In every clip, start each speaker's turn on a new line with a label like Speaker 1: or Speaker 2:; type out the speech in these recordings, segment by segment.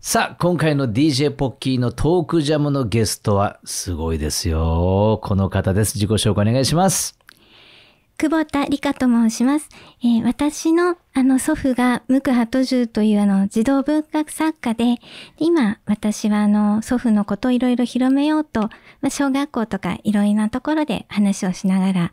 Speaker 1: さあ、今回の DJ ポッキーのトークジャムのゲストはすごいですよ。この方です。自己紹介お願い
Speaker 2: します。久保田理香と申します。えー、私のあの祖父がムクハトジュというあの児童文学作家で、今私はあの祖父のことをいろいろ広めようと、まあ、小学校とかいろいろなところで話をしながら、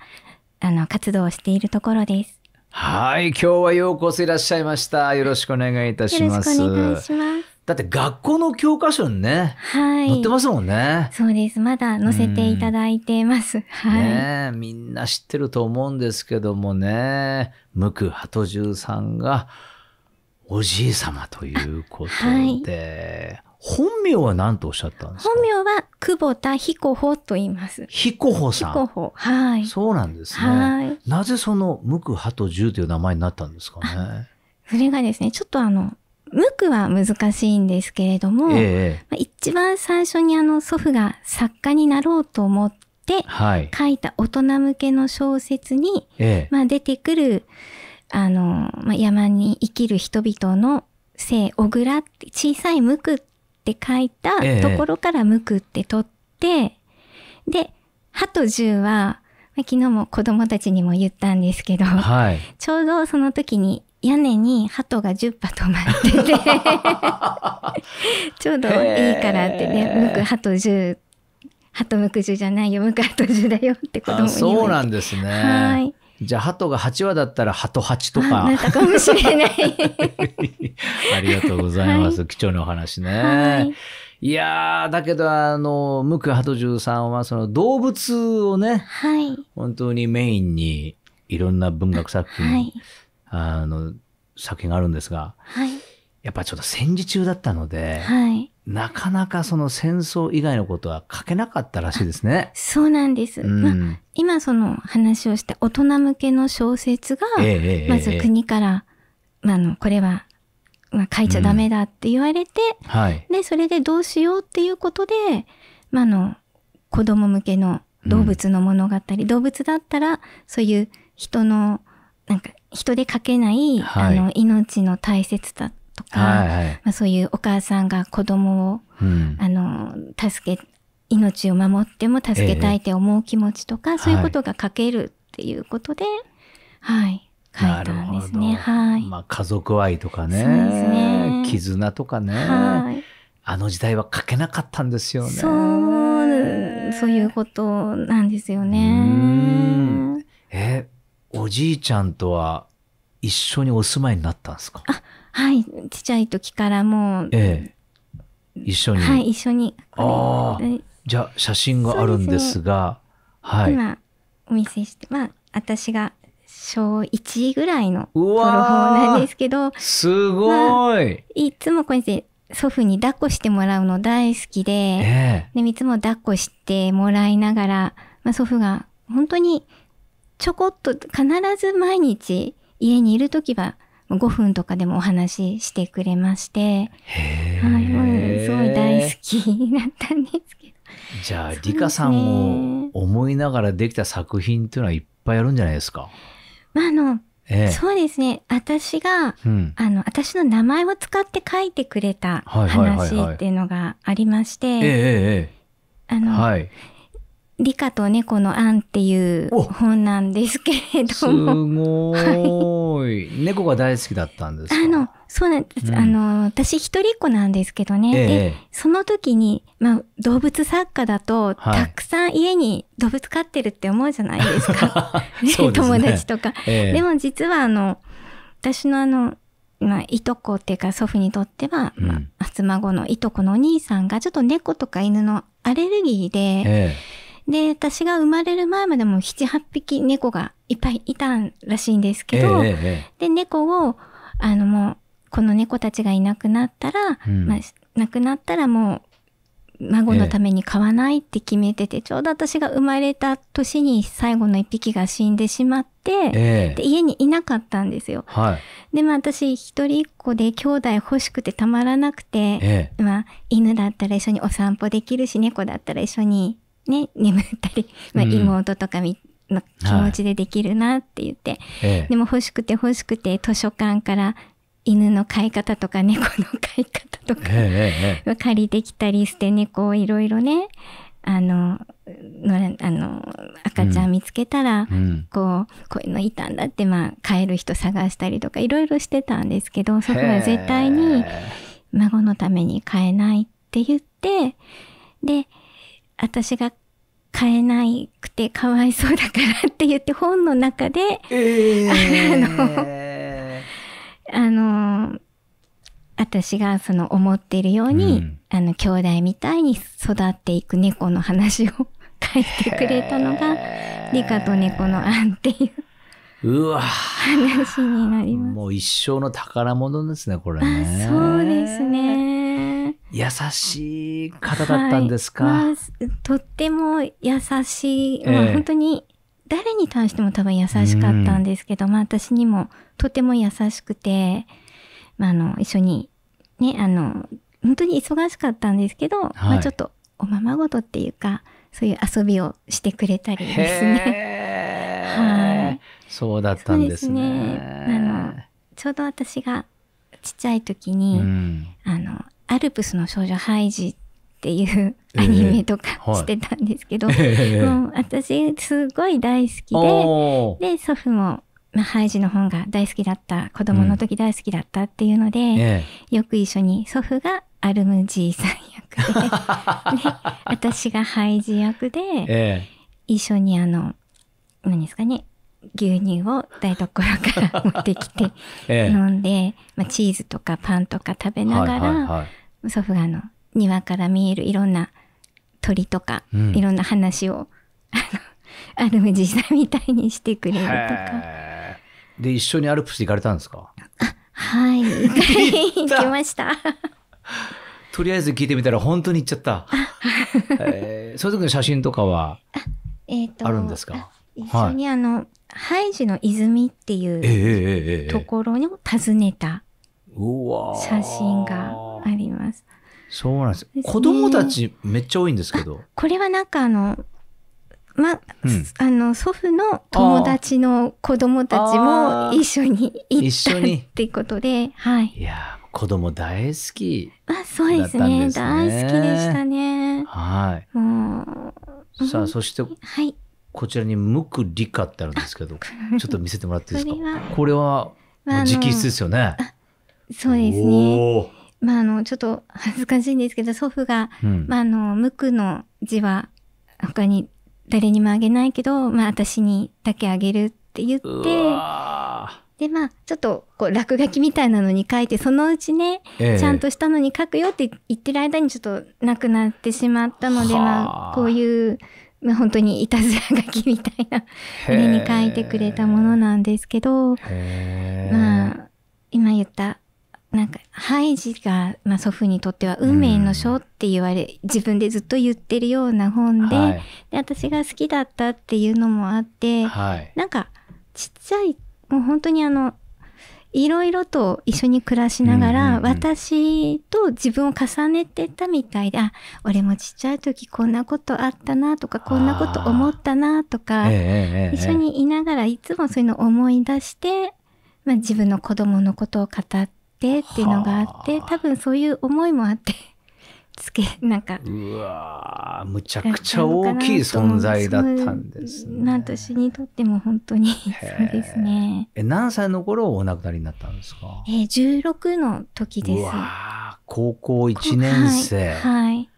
Speaker 2: あの活動をしているところです。
Speaker 1: はい、今日はようこそいらっしゃいました。よろしくお願いいたします。よろしくお願いします。だって学校の教科書にね、はい、載ってますもんね。
Speaker 2: そうです。まだ載せていただいてます。はい。ね
Speaker 1: みんな知ってると思うんですけどもね、無垢鳩十さんがおじい様ということで、本名は何とおっしゃったんです
Speaker 2: か本名は久保田彦穂と言います。彦穂さん。彦穂。はい。そうなんですね。はい。
Speaker 1: なぜその無垢鳩十という名前になったんですかね。
Speaker 2: それがですね、ちょっとあの、無垢は難しいんですけれども、ええ、一番最初にあの祖父が作家になろうと思って、はい。書いた大人向けの小説に、ええ、まあ出てくる、あの、まあ、山に生きる人々の生小倉って小さい無垢ってって書いたところから無くって取って、ええ、で、歯と十は、昨日も子供たちにも言ったんですけど、はい、ちょうどその時に屋根に鳩が10羽止まってて ちょうどいいからってね、向く鳩10、鳩むく10じゃないよ、向く鳩10だよって子供にそうな
Speaker 1: んですね。はい。じゃあ、鳩が8羽だったら、鳩8とか。なっかもしれない。ありがとうございます。はい、貴重なお話ね。はいいやー、だけど、あの、ムクハトジュさんは、その動物をね、はい、本当にメインにいろんな文学作品、はい、あの、作品があるんですが、はい、やっぱちょっと戦時中だったので、はい、なかなかその戦争以外のことは書けなかったらしいですね。
Speaker 2: そうなんで
Speaker 1: す。うん、まあ、
Speaker 2: 今その話をした大人向けの小説が、まず国から、えー、まあ、あのこれは、まあ、書いちゃダメだって言われて、うんはい、でそれでどうしようっていうことで、まあ、の子供向けの動物の物語、うん、動物だったらそういう人のなんか人で書けない、はい、あの命の大切さとか、はいはい、まあ、そういうお母さんが子供を、うん、あの助け命を守っても助けたいって思う気持ちとか、えー、そういうことが書けるっていうことで、はい、はい、書いたんですね。はい、まあ、家
Speaker 1: 族愛とかね、ね、絆とかね、はい、あの時代は書けなかったんですよね。そ
Speaker 2: うそういうことなんですよね。
Speaker 1: えー、おじいちゃんとは一緒にお住まいになったん
Speaker 2: ですかあはいちっちゃい時からもう、
Speaker 1: ええ、一緒には
Speaker 2: い一緒にああ
Speaker 1: じゃあ写真があるんですが、ね、はい、
Speaker 2: 今お見せしてまあ私が小1ぐらいの頃なんですけど
Speaker 1: すごい、まあ、
Speaker 2: いつもこうやって祖父に抱っこしてもらうの大好きでえでいつも抱っこしてもらいながら、まあ、祖父が本当にちょこっと必ず毎日家にいる時は5分とかでもお話ししてくれまして、はい、もうすごい大好きだったんです
Speaker 1: けど。じゃあ、リカさんを思いながらできた作品っていうのはいっぱいあるんじゃないですか。
Speaker 2: まあ、あの、ええ、そうですね私が、うん、あの私の名前を使って書いてくれた話っていうのがありまして、ええ、ええ
Speaker 1: ええ、あの、はい、
Speaker 2: 理科と猫の案っていう本なんですけれども。
Speaker 1: すごい、はい、猫が大好きだったん
Speaker 2: ですあの、そうなんです。うん、あの、私一人っ子なんですけどね。えで、その時に、まあ、動物作家だと、はい、たくさん家に動物飼ってるって思うじゃないですか。ね、友達とか。え、でも実は、あの、私のあの、まあ、いとこっていうか祖父にとっては、まあ、初孫のいとこのお兄さんがちょっと猫とか犬のアレルギーで、えで、私が生まれる前までも7、8匹猫がいっぱいいたらしいんですけど、えーで、猫を、あのもう、この猫たちがいなくなったら、うん、まあ、亡くなったらもう、孫のために飼わないって決めてて、えー、ちょうど私が生まれた年に最後の一匹が死んでしまって、で家にいなかったんですよ。はい、で、まあ私一人っ子で兄弟欲しくてたまらなくて、まあ犬だったら一緒にお散歩できるし、猫だったら一緒にね、眠ったり、まあ、妹とかみ、うん、気持ちでできるなって言って、はい、でも欲しくて欲しくて図書館から犬の飼い方とか猫の飼い方とか、
Speaker 1: え
Speaker 2: え、借りてきたり捨て猫をいろいろねあのあの赤ちゃん見つけたら、うん、こうこういうのいたんだって、まあ、飼える人探したりとかいろいろしてたんですけどそこは絶対に孫のために飼えないって言ってで私が買えないくてかわいそうだからって言って本の中で、えー、あの、あの、私がその思っているように、うん、あの、兄弟みたいに育っていく猫の話を書いてくれたのが、リカと猫のアンっていう。うわ話になりま
Speaker 1: す。もう一生の宝物ですね、これね。そう
Speaker 2: ですね。優しい方だったんですか、はいまあ、とっても優しい、えー、まあ、本当に誰に対しても多分優しかったんですけど、まあ、私にもとても優しくて、まあ、あの一緒にねあの本当に忙しかったんですけど、はい、まあ、ちょっとおままごとっていうかそういう遊びをしてくれたりですね。そうだったんですね。すねあのちょうど私がちっちゃい時に、うん、あのアルプスの少女ハイジっていうアニメとか、してたんですけど、はい、もう私すごい大好きで、で、祖父も、まあ、ハイジの本が大好きだった、子供の時大好きだったっていうので、うんえー、よく一緒に祖父がアルムじいさん役でね、私がハイジ役で、えー、一緒にあの、何ですかね、牛乳を台所から持ってきて ええ、飲んで、まあ、チーズとかパンとか食べながら、はいはいはい、祖父がの庭から見えるいろんな鳥とか、うん、いろんな話をあのアルムじさんみたいにしてくれるとか。
Speaker 1: で一緒にアルプス行かれたんですかあ
Speaker 2: はい行きました。
Speaker 1: とりあえず聞いてみたら本当に行っちゃった。えー、そういう時の写真とかはあるんですか
Speaker 2: 一緒にあの、はいハイジの泉って
Speaker 1: いうと
Speaker 2: ころを訪ねた
Speaker 1: 写
Speaker 2: 真があります。
Speaker 1: そうなんです。ですね、子供たちめっちゃ多いんですけど。
Speaker 2: これはなんかあの、ま、うん、あの、祖父の友達の子供たちも一緒に行ったっていうことで、はい。いや
Speaker 1: 子供大好き、
Speaker 2: ね、あ、そうですね。大好きでしたね。
Speaker 1: はい。
Speaker 2: もう。さあ、そして、はい。
Speaker 1: こちらに無垢理科ってあるんですけど、ちょっと見せてもらっていいですか。これは、まあ、直筆ですよね。
Speaker 2: そうですね。まあ、あの、ちょっと恥ずかしいんですけど、祖父が、うん、まあ、あの、無垢の字は、他に誰にもあげないけど、まあ、私にだけあげるって言って、で、まあ、ちょっと、こう、落書きみたいなのに書いて、そのうちね、ええ、ちゃんとしたのに書くよって言ってる間に、ちょっとなくなってしまったので、まあ、こういう、ま本当にいたずら書きみたいな絵に書いてくれたものなんですけど、まあ、今言った、なんか、ハイジが、まあ、祖父にとっては運命の書って言われ、うん、自分でずっと言ってるような本ではい、で、私が好きだったっていうのもあって、はい、なんか、ちっちゃい、もう本当にあの、いろいろと一緒に暮らしながら、私と自分を重ねてたみたいで、あ、俺もちっちゃい時こんなことあったなとか、こんなこと思ったなとか、
Speaker 1: えー、一緒に
Speaker 2: いながらいつもそういうのを思い出して、まあ、自分の子供のことを語ってっていうのがあって、多分そういう思いもあって。つけなんか
Speaker 1: うわむちゃくちゃ大きい存在だったんで
Speaker 2: すね。私にとっても本当にそうですね。
Speaker 1: え何歳の頃お亡くなりになったんですか
Speaker 2: えー、16の時です。
Speaker 1: 高校1年生、はい、
Speaker 2: はい、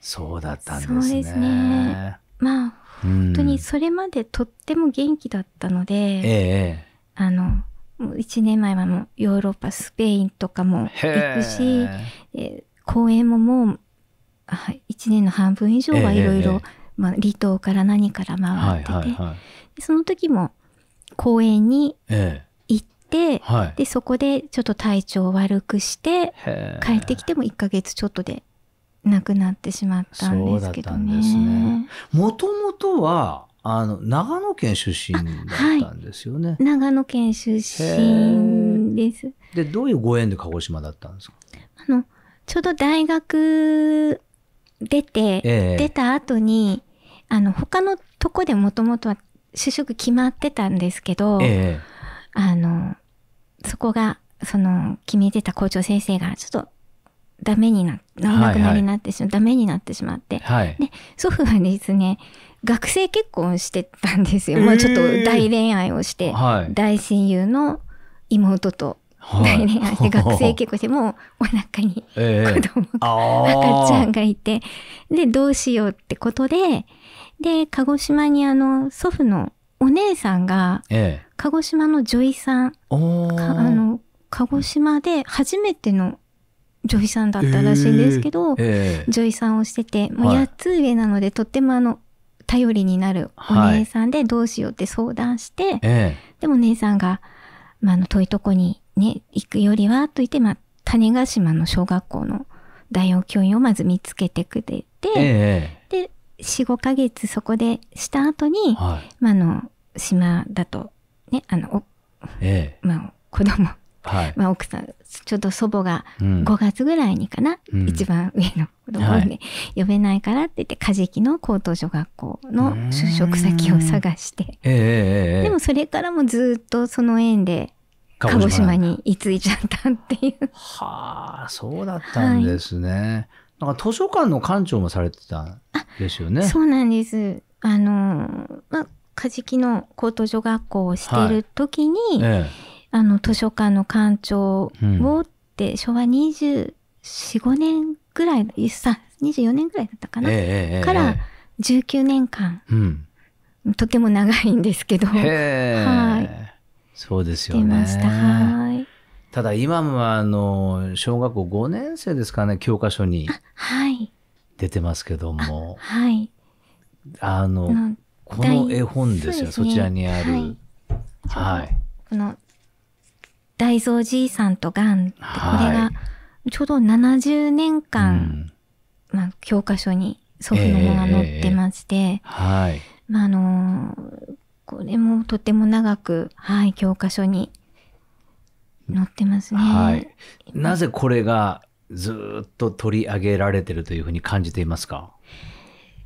Speaker 2: そうだったんですね。そうですねまあ、ん、本当にそれまでとっても元気だったので、え
Speaker 1: え
Speaker 2: あの1年前はもうヨーロッパスペインとかも行くし、え公演ももう1年の半分以上はいろいろ離島から何から回ってて、はいはいはい、その時も公園に行って、はい、でそこでちょっと体調を悪くして帰ってきても1か月ちょっとで亡くなってしまったんですけどね。
Speaker 1: もともとはあの長野県出身だ
Speaker 2: ったんですよね。はい、長野県出身です。
Speaker 1: でどういうご縁で鹿児島だったんですか。
Speaker 2: あのちょうど大学出て、えー、出た後にあの他のとこでもともとは就職決まってたんですけど、えー、あのそこがその決めてた校長先生がちょっとダメにななお亡くなりになってしま、はいはい、ダメになってしまって、はい、で祖父はですね学生結婚してたんですよ、えー、まあ、ちょっと大恋愛をして、はい、大親友の妹と大て、学生結構してもうお腹に
Speaker 1: 子供が、赤ちゃん
Speaker 2: がいてでどうしようってことでで鹿児島にあの祖父のお姉さんが、鹿児島の女医さん
Speaker 1: あの
Speaker 2: 鹿児島で初めての女医さんだったらしいんですけど、えーえー、女医さんをしてて、もう8つ上なので、はい、とってもあの頼りになるお姉さんでどうしようって相談して、はい、でも姉さんが、まあ、あの遠いとこにね、行くよりは、といって、まあ、種子島の小学校の代用教員をまず見つけてくれて、
Speaker 1: え
Speaker 2: ー、で、4、5ヶ月そこでした後に、はい、まあ、の、島だと、ね、あの、えまあ、子供、はい、まあ、奥さん、ちょうど祖母が5月ぐらいにかな、うん、一番上の子供をはい、呼べないからって言って、カジキの高等女学校の就職先を探して、
Speaker 1: えでも
Speaker 2: それからもずっとその縁で、鹿児島に居ついちゃったっていう。
Speaker 1: はあ、そうだったんですね。はい、なんか図書館の館長もされてたんですよね。そう
Speaker 2: なんです。あの、まあ、カジキの高等女学校をしてる時に、はいええ、あの、図書館の館長をって、うん、昭和24、五年ぐらい、さ、24年ぐらいだったかな。え、から19年間、うん、とても長いんですけど、はい。
Speaker 1: そうですよね。はいただ今もあの小学校5年生ですかね教科書にはい。出てますけども、はい、あの、
Speaker 2: この絵本ですよ、ね、そちらに
Speaker 1: ある、はい、はい、
Speaker 2: この大蔵じいさんとガン、これがちょうど70年間、うん、まあ、教科書に祖父の名が載ってまして、えーえーはいまあ、あのこれもとても長く、はい、教科書に載ってますね。はい、
Speaker 1: なぜこれがずっと取り上げられてるというふうに感じています
Speaker 2: か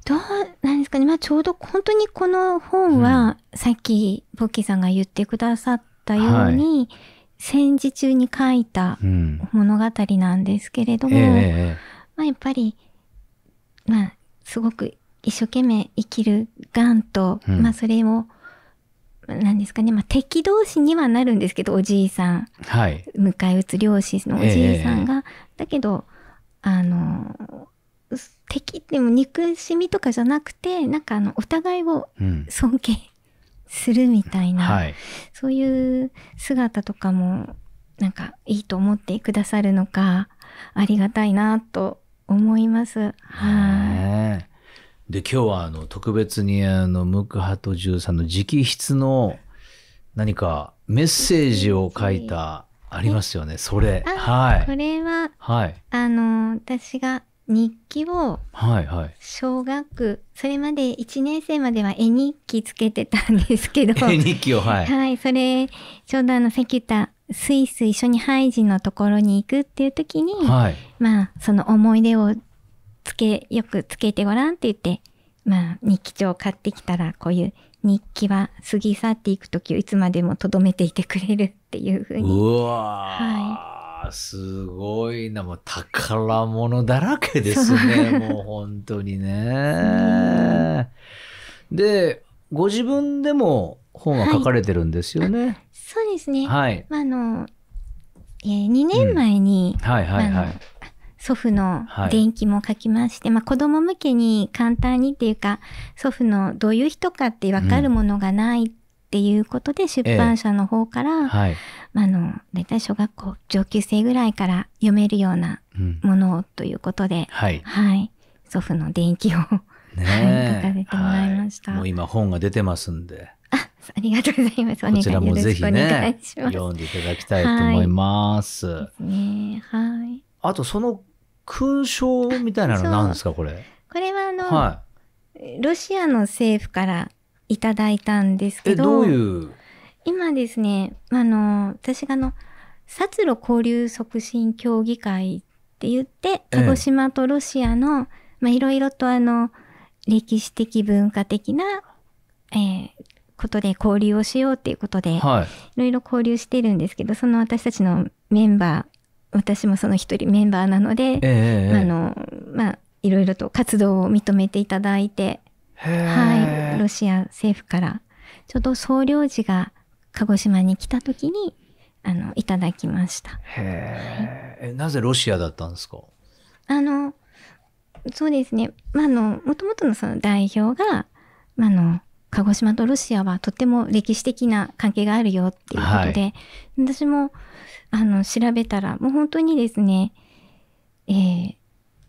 Speaker 2: どうなんですかね、まあ、ちょうど本当にこの本は、うん、さっきボッキーさんが言ってくださったように、はい、戦時中に書いた物語なんですけれども、うんえー、まあ、やっぱり、まあ、すごく一生懸命生きるがんと、うん、まあ、それを何ですかね、まあ、敵同士にはなるんですけどおじいさん、はい、迎え撃つ漁師のおじいさんが、えー、だけどあの敵っても憎しみとかじゃなくてなんかあのお互いを尊敬するみたいな、うんはい、そういう姿とかもなんかいいと思ってくださるのかありがたいなと思います。は
Speaker 1: いで、今日はあの特別にあのムクハト十三の直筆の何かメッセージを書いたありますよね。それ、はい。これは、はい、
Speaker 2: あの私が日記を小学、はいはい、それまで1年生までは絵日記つけてたんですけど 絵日記をはい、はい、それちょうどあのュタスイス一緒にハイジのところに行くっていう時に、はい、まあその思い出をつけ、よくつけてごらんって言って、まあ、日記帳を買ってきたら、こういう日記は過ぎ去っていく時をいつまでも留めていてくれるっていうふうに。う
Speaker 1: わはい、すごいな。もう宝物だらけですね。もう本当にね。で、ご自分でも本は書かれてるんですよね。はい、
Speaker 2: そうですね。はい。まあ、あの、えー、2年前に、うん、はいはいはい。祖父の伝記も書きまして、はい、まあ、子供向けに簡単にっていうか祖父のどういう人かってわかるものがないっていうことで、出版社の方から、うんえーはい、あの大体小学校上級生ぐらいから読めるようなものをということで、うん、はい、はい、祖父の伝記をね、書かせてもらいました、も
Speaker 1: う今本が出てますんで。あ
Speaker 2: ありがとうございます。お願いします。こちらもぜひね、読
Speaker 1: んでいただきたいと思います。はい、ね、はい。あとその勲章みたいなのなんですか、これ。
Speaker 2: これはあの、はい、ロシアの政府からいただいたんですけど、どういう今ですね、あの、私があの、殺路交流促進協議会って言って、鹿児島とロシアの、まあ、いろいろとあの、歴史的文化的な、えー、ことで交流をしようっていうことで、はいろいろ交流してるんですけど、その私たちのメンバー、私もその一人メンバーなので、えー、あのまあいろいろと活動を認めていただいて、
Speaker 1: はい、ロシ
Speaker 2: ア政府からちょうど総領事が鹿児島に来た時にあのいただきました。
Speaker 1: へはい、なぜロシアだったんですか
Speaker 2: あのそうですね、まあ、あのもともとのその代表が、まあ、あの鹿児島とロシアはとても歴史的な関係があるよっていうことで、はい、私もあの、調べたら、もう本当にですね、えー、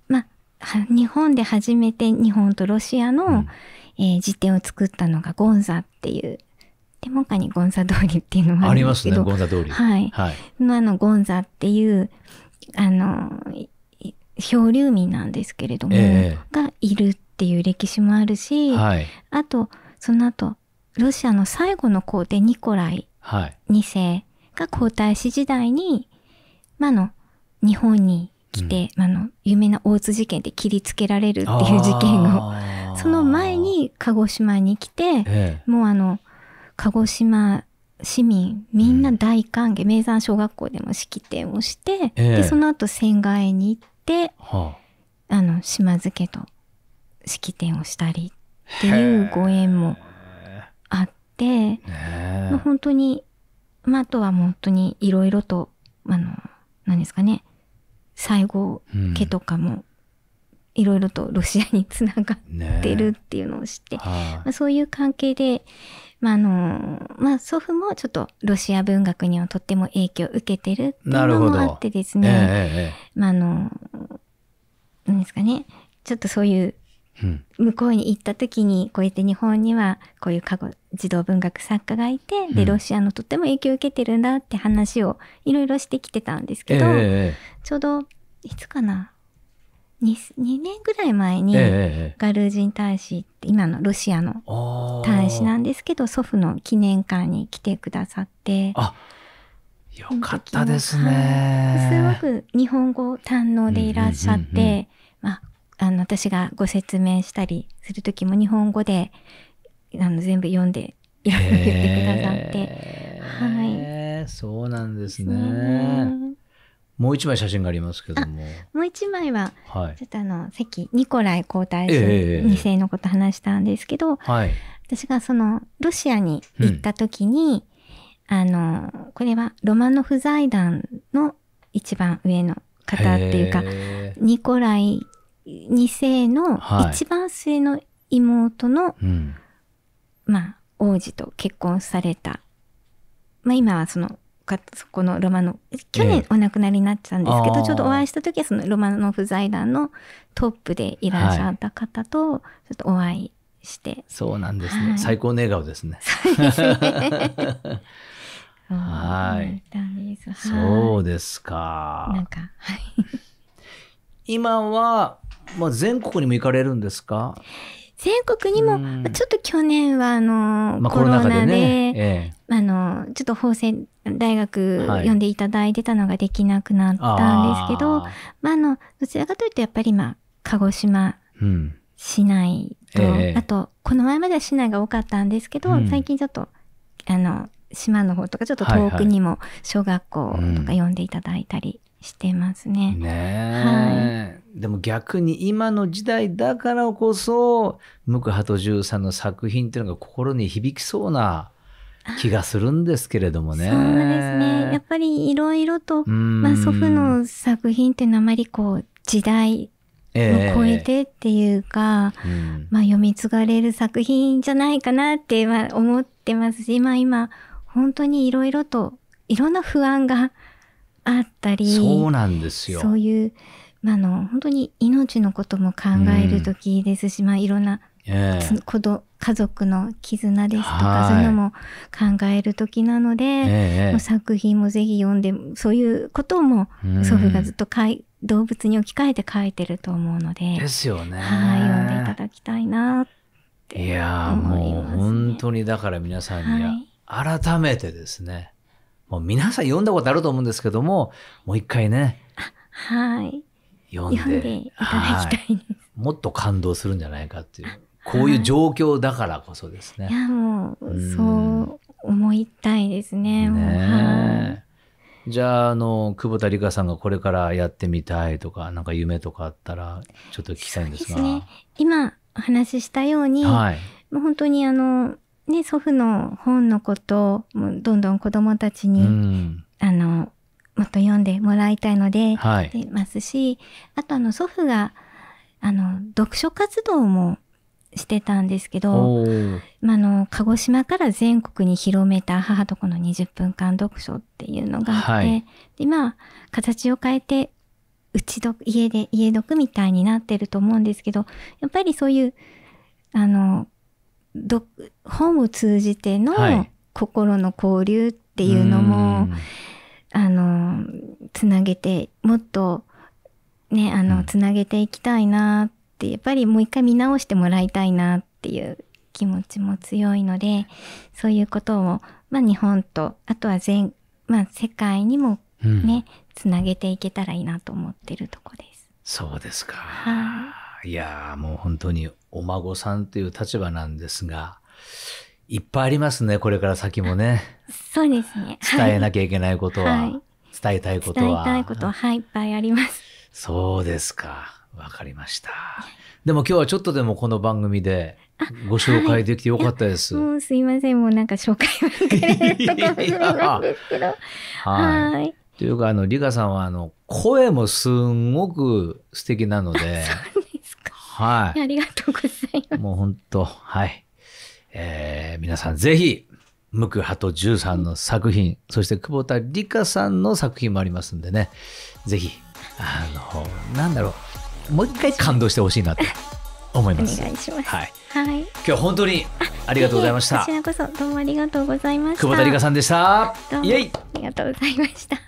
Speaker 2: まあ、日本で初めて日本とロシアの、うん、えー、辞典を作ったのがゴンザっていう、手もかにゴンザ通りっていうのもありますありますね、ゴンザ通り。はい。はい、のあの、ゴンザっていう、あの、漂流民なんですけれども、えー、がいるっていう歴史もあるし、はい、あとその後ロシアの最後の皇帝ニコライ2世が皇太子時代に、まあの、日本に来て、うん、あの、有名な大津事件で切りつけられるっていう事件を、その前に鹿児島に来て、もうあの、鹿児島市民みんな大歓迎、うん、名山小学校でも式典をして、でその後仙外に行って、はあ、あの島津家と式典をしたりっていうご縁もあって、まあ、本当にまあ、あとは本当にいろいろと、あの、何ですかね、西郷家とかも、いろいろとロシアにつながってるっていうのを知って、ね、まあ、そういう関係で、まああのまあ、祖父もちょっとロシア文学にはとっても影響を受けてるっていうのもあってですね、えー、まあ、あの何ですかねちょっとそういう向こうに行った時にこうやって日本にはこういう過去児童文学作家がいてでロシアのとっても影響を受けてるんだって話をいろいろしてきてたんですけど、えー、ちょうどいつかな 2, 2年ぐらい前に、ガルージン大使って今のロシアの大使なんですけど祖父の記念館に来てくださって。よかったですね。すごく日本語堪能でいらっしゃって、まあ、あの私がご説明したりする時も日本語であの全部読んでいろいろ言ってくださって、は
Speaker 1: い、そうなんですね。もう一枚写真がありますけども。
Speaker 2: もう一枚は、はい、ちょっとあの、関ニコライ皇太子2世のこと話したんですけど、私がその、ロシアに行った時に、うん、あの、これはロマノフ財団の一番上の方っていうか、ニコライ2世の一番末の妹の、はいうん、まあ王子と結婚された、まあ、今はそのかそこのロマノ去年お亡くなりになっちゃうんですけど、えちょうどお会いした時はそのロマノフ財団のトップでいらっしゃった方とちょっとお会いして、はい、
Speaker 1: そうなんですね、最高の笑顔ですね。はい。そうですか。なんか、はい。今はまあ、全国にも行かれるんですか
Speaker 2: 全国にも、ちょっと去年はあの、まあ、コロナで、あのちょっと法政大学呼んでいただいてたのができなくなったんですけど、はい、あまあ、あのどちらかというとやっぱり、まあ、鹿児島市内と、あとこの前までは市内が多かったんですけど、うん、最近ちょっとあの島の方とかちょっと遠くにも小学校とか呼んでいただいたりしてますね。ね
Speaker 1: はい、でも逆に今の時代だからこそムクハトジュさんの作品っていうのが心に響きそうな気がするんですけれどもね。そうですね。
Speaker 2: やっぱりいろいろと、まあ、祖父の作品っていうのはあまりこう時代
Speaker 1: を超えて
Speaker 2: っていうか、えーうん、まあ、読み継がれる作品じゃないかなって思ってますし、まあ、今本当にいろいろといろんな不安があったりそうなんですよそういう、まあの、の本当に命のことも考える時ですし、うん、まあ、いろんな、えー、子ど家族の絆ですとかそういうのも考える時なので、えー、作品もぜひ読んでそういうことも祖父がずっと書い、うん動物に置き換えて書いてると思うので。ですよね。はい、読んでいただきたいなっ
Speaker 1: て、ね、いやもう本当にだから皆さんには改めてですね、もう皆さん読んだことあると思うんですけども、もう一回ね。
Speaker 2: はい。読んでいただきたいです。
Speaker 1: もっと感動するんじゃないかっていう。こういう状況だからこそですね。いやもう、そう
Speaker 2: 思いたいですね。ね
Speaker 1: じゃあ、あの、久保田理香さんがこれからやってみたいとか、なんか夢とかあったら、ちょっと聞きたいんですが。そうですね。
Speaker 2: 今お話ししたように、はい、もう本当にあの、ね、祖父の本のことをどんどん子どもたちに、う
Speaker 1: ん、
Speaker 2: あのもっと読んでもらいたいので、はい、出ますしあとあの祖父があの読書活動もしてたんですけど、まあの、鹿児島から全国に広めた母と子の20分間読書っていうのがあって、はい、で形を変えて家で家読みたいになってると思うんですけどやっぱりそういうあの本を通じての心の交流っていうのも、はい、あのつなげてもっとねあの、つなげていきたいなってやっぱりもう一回見直してもらいたいなっていう気持ちも強いのでそういうことを、まあ、日本とあとは全、まあ、世界にもね、うん、つなげていけたらいいなと思ってるとこです。
Speaker 1: そうですか、
Speaker 2: は
Speaker 1: あ、いやもう本当にお孫さんという立場なんですが、いっぱいありますね、これから先もね。
Speaker 2: そうですね。伝えなき
Speaker 1: ゃいけないことは、はい、伝えたいことは。伝
Speaker 2: えたいことは、はい、いっぱいあります。
Speaker 1: そうですか。わかりました。でも今日はちょっとでもこの番組でご紹介できてよかったです。はい、
Speaker 2: もうすいません。もうなんか紹介遅れるとこんですけど。はい。
Speaker 1: はいというか、あの、リカさんは、あの、声もすんごく素敵なので、はい。あ
Speaker 2: りがとうございます。
Speaker 1: もう本当、はい。えー、皆さんぜひ、ムクハト1さんの作品、そして久保田理香さんの作品もありますんでね、ぜひ、あの、なんだろう、もう一回感動してほしいなと思います。お願いします。はい。はい、今日本当にありがとうございました。こち
Speaker 2: らこそどうもありがとうございました。久保田理香
Speaker 1: さんでした。イエイ
Speaker 2: ありがとうございました。